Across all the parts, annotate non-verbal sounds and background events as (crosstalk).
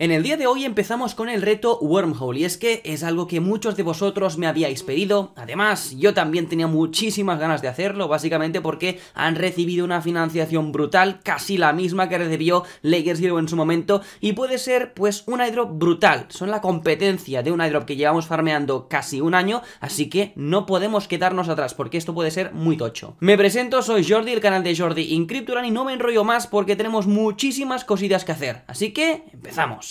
En el día de hoy empezamos con el reto Wormhole y es que es algo que muchos de vosotros me habíais pedido, además yo también tenía muchísimas ganas de hacerlo, básicamente porque han recibido una financiación brutal, casi la misma que recibió Lakers Hero en su momento y puede ser pues un airdrop brutal, son la competencia de un airdrop que llevamos farmeando casi un año, así que no podemos quedarnos atrás porque esto puede ser muy tocho. Me presento, soy Jordi, el canal de Jordi Incripturan, y no me enrollo más porque tenemos muchísimas cositas que hacer, así que empezamos.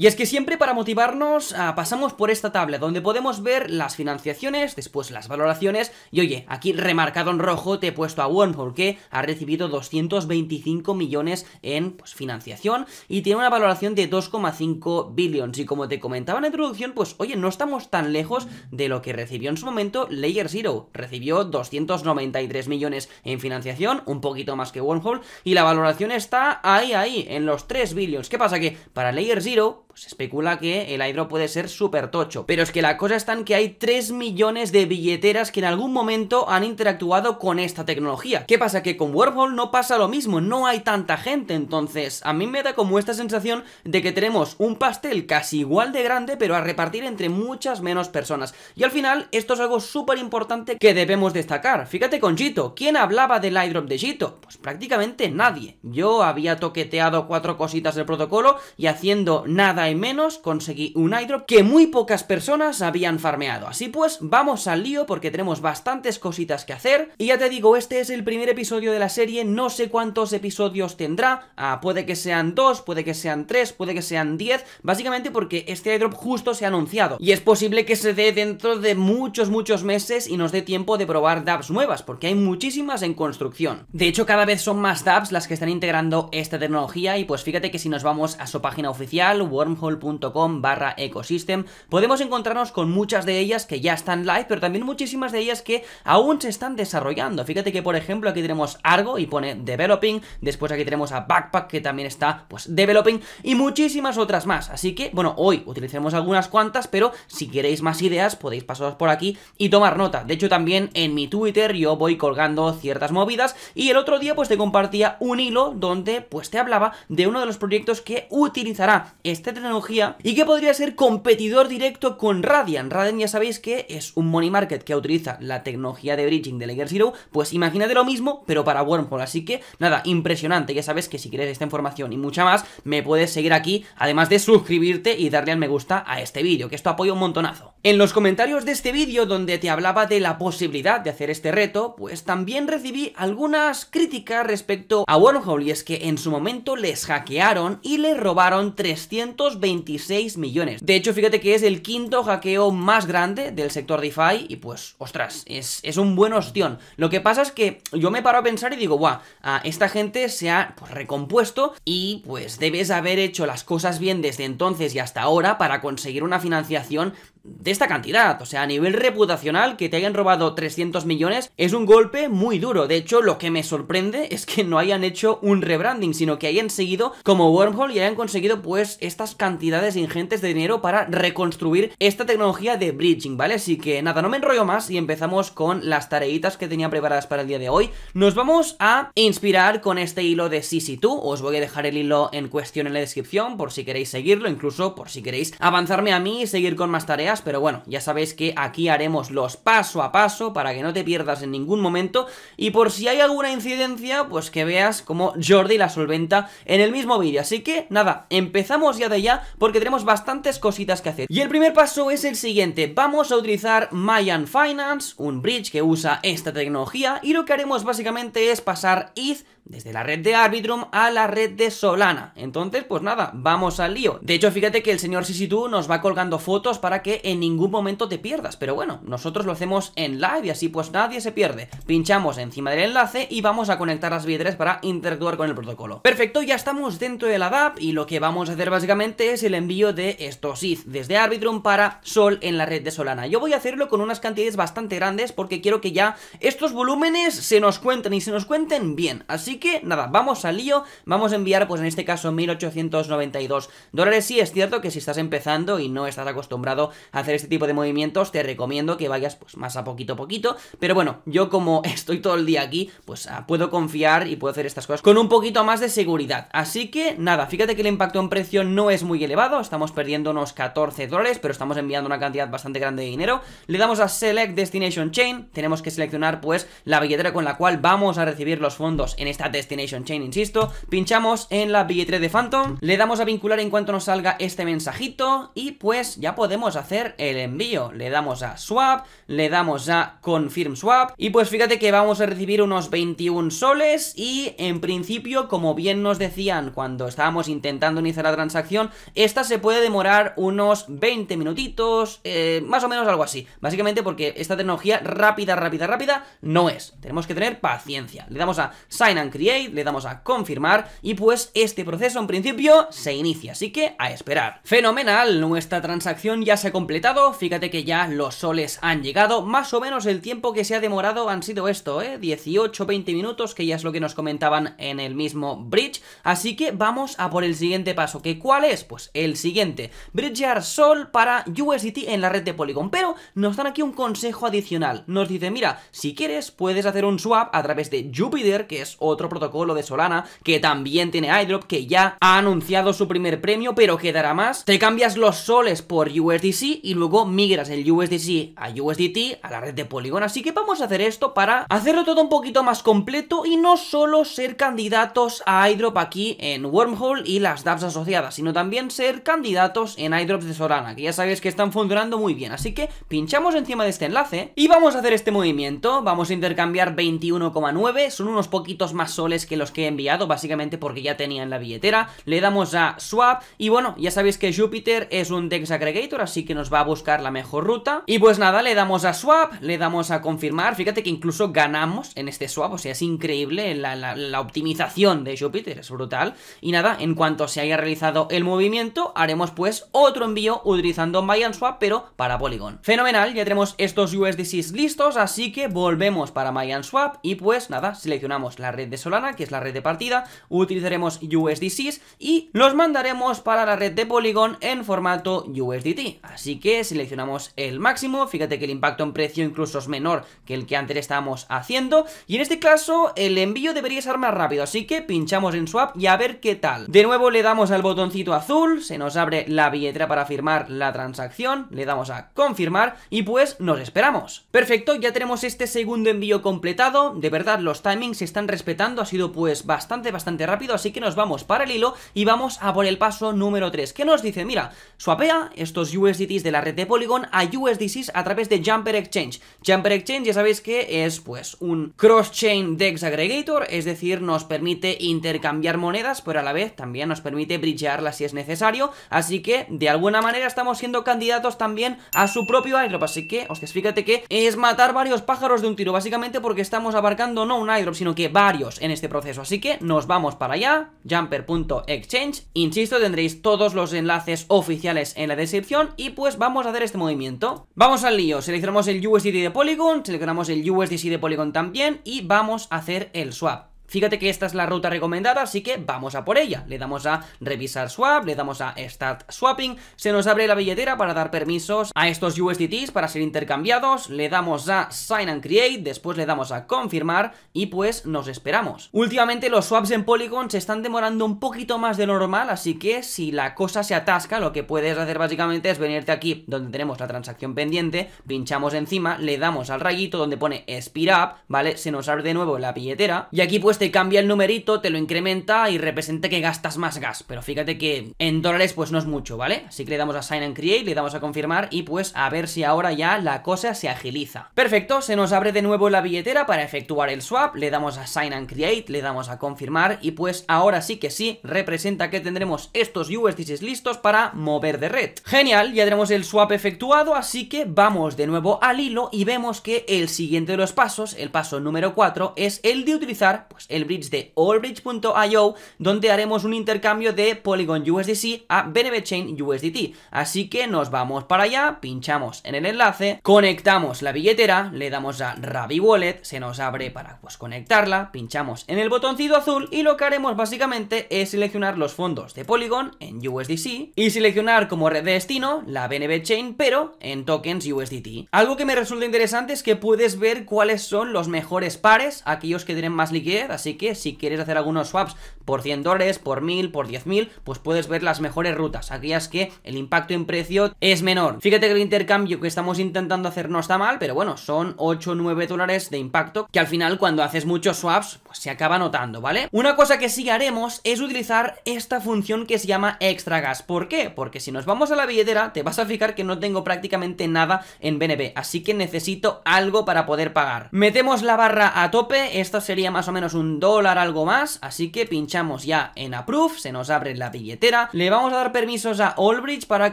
Y es que siempre para motivarnos ah, pasamos por esta tabla donde podemos ver las financiaciones, después las valoraciones y oye, aquí remarcado en rojo te he puesto a One que ha recibido 225 millones en pues, financiación y tiene una valoración de 2,5 billions y como te comentaba en la introducción pues oye, no estamos tan lejos de lo que recibió en su momento Layer Zero, recibió 293 millones en financiación, un poquito más que Onehole y la valoración está ahí ahí, en los 3 billions, ¿qué pasa? que para Layer Zero pues especula que el airdrop puede ser súper tocho. Pero es que la cosa está en que hay 3 millones de billeteras que en algún momento han interactuado con esta tecnología. ¿Qué pasa? Que con Warhol no pasa lo mismo, no hay tanta gente. Entonces, a mí me da como esta sensación de que tenemos un pastel casi igual de grande, pero a repartir entre muchas menos personas. Y al final, esto es algo súper importante que debemos destacar. Fíjate con Jito, ¿quién hablaba del airdrop de Jito? Pues prácticamente nadie. Yo había toqueteado cuatro cositas del protocolo y haciendo nada y menos conseguí un iDrop que muy pocas personas habían farmeado. Así pues, vamos al lío porque tenemos bastantes cositas que hacer. Y ya te digo, este es el primer episodio de la serie, no sé cuántos episodios tendrá. Ah, puede que sean dos, puede que sean tres, puede que sean diez. Básicamente porque este iDrop justo se ha anunciado. Y es posible que se dé dentro de muchos, muchos meses y nos dé tiempo de probar dApps nuevas, porque hay muchísimas en construcción. De hecho, cada vez son más dApps las que están integrando esta tecnología y pues fíjate que si nos vamos a su página oficial, wormhole.com barra ecosystem, podemos encontrarnos con muchas de ellas que ya están live, pero también muchísimas de ellas que aún se están desarrollando. Fíjate que, por ejemplo, aquí tenemos Argo y pone developing, después aquí tenemos a Backpack que también está, pues, developing, y muchísimas otras más. Así que, bueno, hoy utilizaremos algunas cuantas, pero si queréis más ideas podéis pasaros por aquí y tomar nota. De hecho, también en mi Twitter yo voy colgando ciertas movidas y el otro día pues te compartía un hilo donde pues te hablaba de uno de los proyectos que utilizará este tecnología y que podría ser competidor directo con Radian. Radian ya sabéis que es un money market que utiliza la tecnología de bridging de Layer Zero, pues imagínate lo mismo, pero para Wormhole. Así que, nada, impresionante. Ya sabes que si quieres esta información y mucha más, me puedes seguir aquí, además de suscribirte y darle al me gusta a este vídeo, que esto apoya un montonazo. En los comentarios de este vídeo, donde te hablaba de la posibilidad de hacer este reto, pues también recibí algunas críticas respecto a Wormhole, y es que en su momento les hackearon y les robaron 300 26 millones. De hecho, fíjate que es el quinto hackeo más grande del sector DeFi y pues, ostras, es, un buen ostión. Lo que pasa es que yo me paro a pensar y digo, guau, esta gente se ha pues, recompuesto y pues debes haber hecho las cosas bien desde entonces y hasta ahora para conseguir una financiación de esta cantidad. O sea, a nivel reputacional, que te hayan robado 300 millones es un golpe muy duro. De hecho, lo que me sorprende es que no hayan hecho un rebranding, sino que hayan seguido como Wormhole y hayan conseguido pues estas cantidades ingentes de dinero para reconstruir esta tecnología de bridging, ¿vale? Así que nada, no me enrollo más y empezamos con las tareitas que tenía preparadas para el día de hoy. Nos vamos a inspirar con este hilo de CC2, os voy a dejar el hilo en cuestión en la descripción por si queréis seguirlo, incluso por si queréis avanzarme a mí y seguir con más tareas, pero bueno, ya sabéis que aquí haremos los paso a paso para que no te pierdas en ningún momento y por si hay alguna incidencia, pues que veas como Jordi la solventa en el mismo vídeo. Así que nada, empezamos ya de ya porque tenemos bastantes cositas que hacer. Y el primer paso es el siguiente, vamos a utilizar Mayan Finance, un bridge que usa esta tecnología y lo que haremos básicamente es pasar ETH desde la red de Arbitrum a la red de Solana. Entonces, pues nada, vamos al lío. De hecho, fíjate que el señor Sisitu nos va colgando fotos para que en ningún momento te pierdas, pero bueno, nosotros lo hacemos en live y así pues nadie se pierde. Pinchamos encima del enlace y vamos a conectar las vidres para interactuar con el protocolo. Perfecto, ya estamos dentro de la DAP y lo que vamos a hacer básicamente es el envío de estos ETH desde Arbitrum para Sol en la red de Solana. Yo voy a hacerlo con unas cantidades bastante grandes porque quiero que ya estos volúmenes se nos cuenten y se nos cuenten bien, así Así que nada, vamos al lío, vamos a enviar pues en este caso 1892 dólares. Sí es cierto que si estás empezando y no estás acostumbrado a hacer este tipo de movimientos, te recomiendo que vayas pues más a poquito a poquito. Pero bueno, yo como (laughs) estoy todo el día aquí, pues ah, puedo confiar y puedo hacer estas cosas con un poquito más de seguridad. Así que nada, fíjate que el impacto en precio no es muy elevado, estamos perdiendo unos 14 dólares, pero estamos enviando una cantidad bastante grande de dinero. Le damos a Select Destination Chain, tenemos que seleccionar pues la billetera con la cual vamos a recibir los fondos en este esta Destination Chain, insisto Pinchamos en la billetera de Phantom Le damos a vincular en cuanto nos salga este mensajito Y pues ya podemos hacer el envío Le damos a Swap, le damos a Confirm Swap Y pues fíjate que vamos a recibir unos 21 soles Y en principio, como bien nos decían cuando estábamos intentando iniciar la transacción Esta se puede demorar unos 20 minutitos eh, Más o menos algo así Básicamente porque esta tecnología rápida, rápida, rápida no es Tenemos que tener paciencia Le damos a Sign and Create, le damos a confirmar y pues este proceso en principio se inicia, así que a esperar. Fenomenal, nuestra transacción ya se ha completado, fíjate que ya los soles han llegado, más o menos el tiempo que se ha demorado han sido esto, ¿eh? 18-20 minutos, que ya es lo que nos comentaban en el mismo bridge, así que vamos a por el siguiente paso, ¿que cuál es? Pues el siguiente, bridgear sol para USDT en la red de Polygon, pero nos dan aquí un consejo adicional, nos dice, mira, si quieres puedes hacer un swap a través de Jupyter, que es otro protocolo de Solana que también tiene airdrop, que ya ha anunciado su primer premio, pero quedará más. Te cambias los soles por USDC y luego migras el USDC a USDT, a la red de Polygon. Así que vamos a hacer esto para hacerlo todo un poquito más completo y no solo ser candidatos a airdrop aquí en Wormhole y las dApps asociadas, sino también ser candidatos en airdrops de Solana, que ya sabéis que están funcionando muy bien. Así que pinchamos encima de este enlace y vamos a hacer este movimiento. Vamos a intercambiar 21,9, son unos poquitos más soles que los que he enviado, básicamente porque ya tenía en la billetera. Le damos a swap y bueno, ya sabéis que Jupiter es un Dex Aggregator, así que nos va a buscar la mejor ruta. Y pues nada, le damos a swap, le damos a confirmar. Fíjate que incluso ganamos en este swap, o sea, es increíble la, la, optimización de Jupiter, es brutal. Y nada, en cuanto se haya realizado el movimiento, haremos pues otro envío utilizando Mayan Swap, pero para Polygon. Fenomenal, ya tenemos estos USDC listos, así que volvemos para Mayan Swap y pues nada, seleccionamos la red de Solana, que es la red de partida, utilizaremos USDC y los mandaremos para la red de Polygon en formato USDT. Así que seleccionamos el máximo, fíjate que el impacto en precio incluso es menor que el que antes estábamos haciendo, y en este caso el envío debería ser más rápido, así que pinchamos en swap y a ver qué tal. De nuevo le damos al botoncito azul, se nos abre la billetera para firmar la transacción, le damos a confirmar y pues nos esperamos. Perfecto, ya tenemos este segundo envío completado, de verdad los timings se están respetando ha sido pues bastante, bastante rápido, así que nos vamos para el hilo y vamos a por el paso número 3, que nos dice, mira, swapea estos USDTs de la red de Polygon a USDCs a través de Jumper Exchange. Jumper Exchange ya sabéis que es pues un cross-chain DEX aggregator, es decir, nos permite intercambiar monedas, pero a la vez también nos permite bridgearlas si es necesario, así que de alguna manera estamos siendo candidatos también a su propio airdrop, así que, os fíjate que es matar varios pájaros de un tiro, básicamente porque estamos abarcando no un airdrop, sino que varios, en este proceso. Así que nos vamos para allá, jumper.exchange. Insisto, tendréis todos los enlaces oficiales en la descripción y pues vamos a hacer este movimiento. Vamos al lío, seleccionamos el USDC de Polygon, seleccionamos el USDC de Polygon también y vamos a hacer el swap. Fíjate que esta es la ruta recomendada, así que vamos a por ella. Le damos a revisar swap, le damos a start swapping, se nos abre la billetera para dar permisos a estos USDTs para ser intercambiados, le damos a sign and create, después le damos a confirmar y pues nos esperamos. Últimamente los swaps en Polygon se están demorando un poquito más de normal, así que si la cosa se atasca, lo que puedes hacer básicamente es venirte aquí donde tenemos la transacción pendiente, pinchamos encima, le damos al rayito donde pone speed up, ¿vale? Se nos abre de nuevo la billetera y aquí pues te cambia el numerito, te lo incrementa y representa que gastas más gas. Pero fíjate que en dólares pues no es mucho, ¿vale? Así que le damos a Sign and Create, le damos a confirmar y pues a ver si ahora ya la cosa se agiliza. Perfecto, se nos abre de nuevo la billetera para efectuar el swap, le damos a Sign and Create, le damos a confirmar y pues ahora sí que sí, representa que tendremos estos USDCs listos para mover de red. Genial, ya tenemos el swap efectuado, así que vamos de nuevo al hilo y vemos que el siguiente de los pasos, el paso número 4, es el de utilizar pues el bridge de allbridge.io, donde haremos un intercambio de Polygon USDC a BNB Chain USDT. Así que nos vamos para allá, pinchamos en el enlace, conectamos la billetera, le damos a Rabi Wallet, se nos abre para pues conectarla, pinchamos en el botoncito azul y lo que haremos básicamente es seleccionar los fondos de Polygon en USDC y seleccionar como red de destino la BNB Chain pero en tokens USDT. Algo que me resulta interesante es que puedes ver cuáles son los mejores pares, aquellos que tienen más liquidez, Así que si quieres hacer algunos swaps por 100 dólares, por 1000, por 10.000, pues puedes ver las mejores rutas, aquellas que el impacto en precio es menor. Fíjate que el intercambio que estamos intentando hacer no está mal, pero bueno, son 8 o 9 dólares de impacto, que al final cuando haces muchos swaps, pues se acaba notando, ¿vale? Una cosa que sí haremos es utilizar esta función que se llama extra gas. ¿Por qué? Porque si nos vamos a la billetera, te vas a fijar que no tengo prácticamente nada en BNB, así que necesito algo para poder pagar. Metemos la barra a tope, Esto sería más o menos un dólar, algo más, así que pinchamos ya en Approve, se nos abre la billetera, le vamos a dar permisos a Allbridge para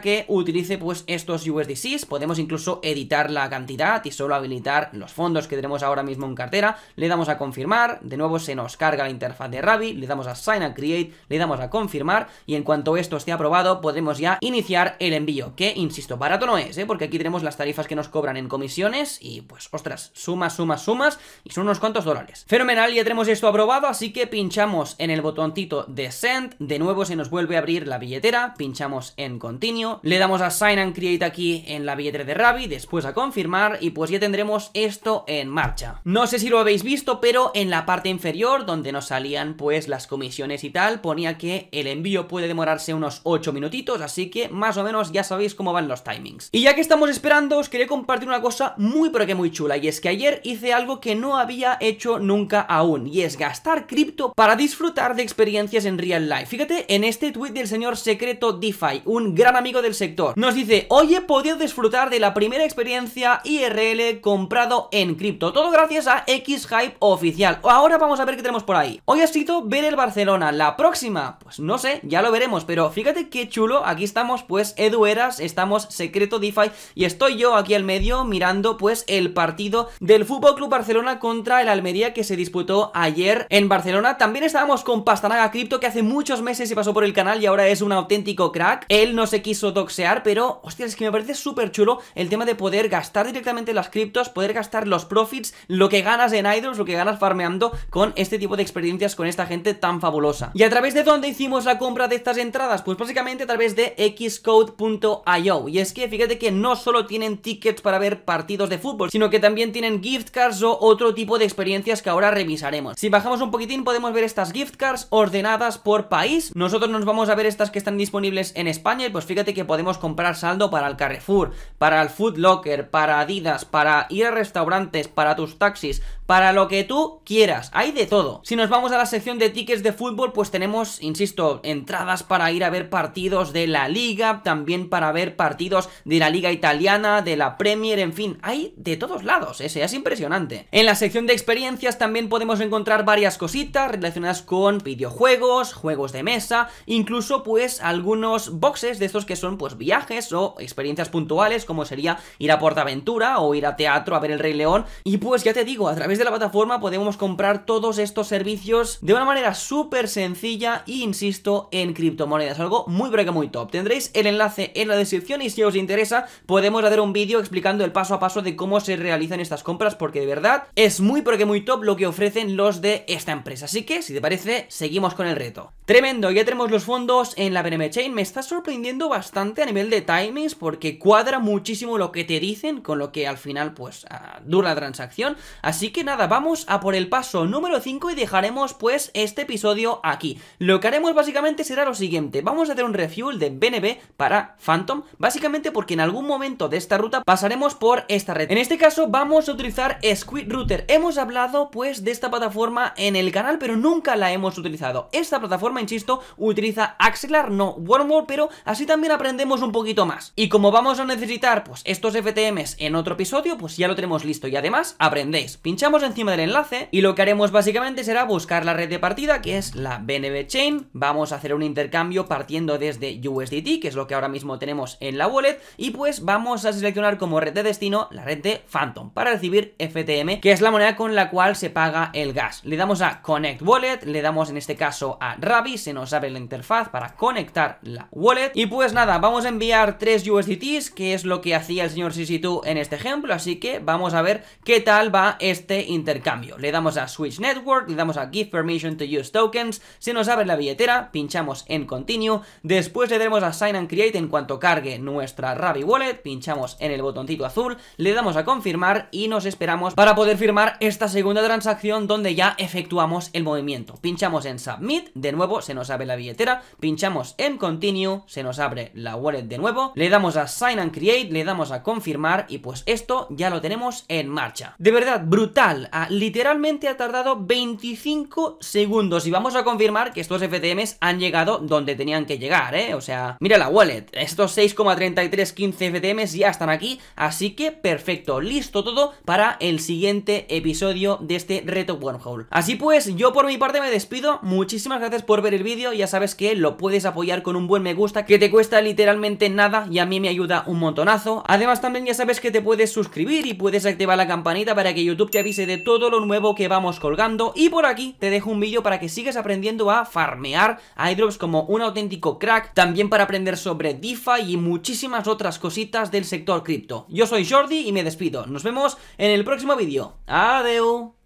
que utilice pues estos USDCs, podemos incluso editar la cantidad y solo habilitar los fondos que tenemos ahora mismo en cartera, le damos a confirmar, de nuevo se nos carga la interfaz de Ravi, le damos a Sign and Create, le damos a confirmar y en cuanto esto esté aprobado podemos ya iniciar el envío, que insisto, barato no es, ¿eh? porque aquí tenemos las tarifas que nos cobran en comisiones y pues ostras, sumas, sumas, sumas y son unos cuantos dólares. Fenomenal, ya tenemos esto esto aprobado, así que pinchamos en el botoncito de Send, de nuevo se nos vuelve a abrir la billetera, pinchamos en Continue, le damos a Sign and Create aquí en la billetera de ravi después a confirmar y pues ya tendremos esto en marcha. No sé si lo habéis visto, pero en la parte inferior, donde nos salían pues las comisiones y tal, ponía que el envío puede demorarse unos 8 minutitos, así que más o menos ya sabéis cómo van los timings. Y ya que estamos esperando, os quería compartir una cosa muy pero que muy chula, y es que ayer hice algo que no había hecho nunca aún, y es Gastar cripto para disfrutar de experiencias en real life. Fíjate en este tweet del señor secreto DeFi, un gran amigo del sector. Nos dice, hoy he podido disfrutar de la primera experiencia IRL comprado en cripto. Todo gracias a X-Hype oficial. Ahora vamos a ver qué tenemos por ahí. Hoy ha sido ver el Barcelona. La próxima, pues no sé, ya lo veremos. Pero fíjate qué chulo, aquí estamos pues Edueras estamos secreto DeFi y estoy yo aquí al medio mirando pues el partido del Fútbol Club Barcelona contra el Almería que se disputó ayer ayer en Barcelona. También estábamos con Pastanaga Crypto, que hace muchos meses se pasó por el canal y ahora es un auténtico crack. Él no se quiso toxear, pero, hostia, es que me parece súper chulo el tema de poder gastar directamente las criptos, poder gastar los profits, lo que ganas en idols, lo que ganas farmeando con este tipo de experiencias con esta gente tan fabulosa. ¿Y a través de dónde hicimos la compra de estas entradas? Pues básicamente a través de xcode.io. Y es que fíjate que no solo tienen tickets para ver partidos de fútbol, sino que también tienen gift cards o otro tipo de experiencias que ahora revisaremos. Si bajamos un poquitín podemos ver estas gift cards ordenadas por país. Nosotros nos vamos a ver estas que están disponibles en España y pues fíjate que podemos comprar saldo para el Carrefour, para el Food Locker, para Adidas, para ir a restaurantes, para tus taxis, para lo que tú quieras, hay de todo. Si nos vamos a la sección de tickets de fútbol, pues tenemos, insisto, entradas para ir a ver partidos de la liga, también para ver partidos de la liga italiana, de la Premier, en fin, hay de todos lados, ese ¿eh? es impresionante. En la sección de experiencias también podemos encontrar varias cositas relacionadas con videojuegos, juegos de mesa, incluso pues algunos boxes de estos que son pues viajes o experiencias puntuales, como sería ir a Portaventura o ir a teatro a ver el Rey León, y pues ya te digo, a través de la plataforma podemos comprar todos estos servicios de una manera súper sencilla e insisto en criptomonedas, algo muy pero muy top. Tendréis el enlace en la descripción y si os interesa podemos hacer un vídeo explicando el paso a paso de cómo se realizan estas compras porque de verdad es muy porque muy top lo que ofrecen los de esta empresa. Así que si te parece seguimos con el reto. Tremendo, ya tenemos los fondos en la BNM Chain, me está sorprendiendo bastante a nivel de timings porque cuadra muchísimo lo que te dicen con lo que al final pues ah, dura la transacción, así que nada, vamos a por el paso número 5 y dejaremos pues este episodio aquí. Lo que haremos básicamente será lo siguiente, vamos a hacer un refuel de BNB para Phantom, básicamente porque en algún momento de esta ruta pasaremos por esta red. En este caso vamos a utilizar Squid Router, hemos hablado pues de esta plataforma en el canal pero nunca la hemos utilizado. Esta plataforma, insisto, utiliza Axelar, no Wormhole, pero así también aprendemos un poquito más. Y como vamos a necesitar pues estos FTMs en otro episodio, pues ya lo tenemos listo y además aprendéis. Pinchamos encima del enlace y lo que haremos básicamente será buscar la red de partida que es la BNB Chain. Vamos a hacer un intercambio partiendo desde USDT, que es lo que ahora mismo tenemos en la wallet, y pues vamos a seleccionar como red de destino la red de Phantom para recibir FTM, que es la moneda con la cual se paga el gas. Le damos a Connect Wallet, le damos en este caso a Ravi se nos abre la interfaz para conectar la wallet, y pues nada, vamos a enviar 3 USDTs, que es lo que hacía el señor Sisitu en este ejemplo, así que vamos a ver qué tal va este intercambio. Le damos a Switch Network, le damos a Give Permission to Use Tokens, se nos abre la billetera, pinchamos en Continue, después le damos a Sign and Create en cuanto cargue nuestra Rabi Wallet, pinchamos en el botoncito azul, le damos a confirmar y nos esperamos para poder firmar esta segunda transacción donde ya efectuamos el movimiento. Pinchamos en Submit, de nuevo se nos abre la billetera, pinchamos en Continue, se nos abre la wallet de nuevo, le damos a Sign and Create, le damos a confirmar y pues esto ya lo tenemos en marcha. De verdad, brutal Ah, literalmente ha tardado 25 segundos y vamos a confirmar que estos FTMs han llegado donde tenían que llegar, ¿eh? O sea, mira la wallet, estos 6,3315 FTMs ya están aquí, así que perfecto, listo todo para el siguiente episodio de este reto Wormhole. Así pues, yo por mi parte me despido, muchísimas gracias por ver el vídeo, ya sabes que lo puedes apoyar con un buen me gusta que te cuesta literalmente nada y a mí me ayuda un montonazo. Además también ya sabes que te puedes suscribir y puedes activar la campanita para que YouTube te avise de todo lo nuevo que vamos colgando y por aquí te dejo un vídeo para que sigas aprendiendo a farmear idrops como un auténtico crack, también para aprender sobre DeFi y muchísimas otras cositas del sector cripto. Yo soy Jordi y me despido, nos vemos en el próximo vídeo. adiós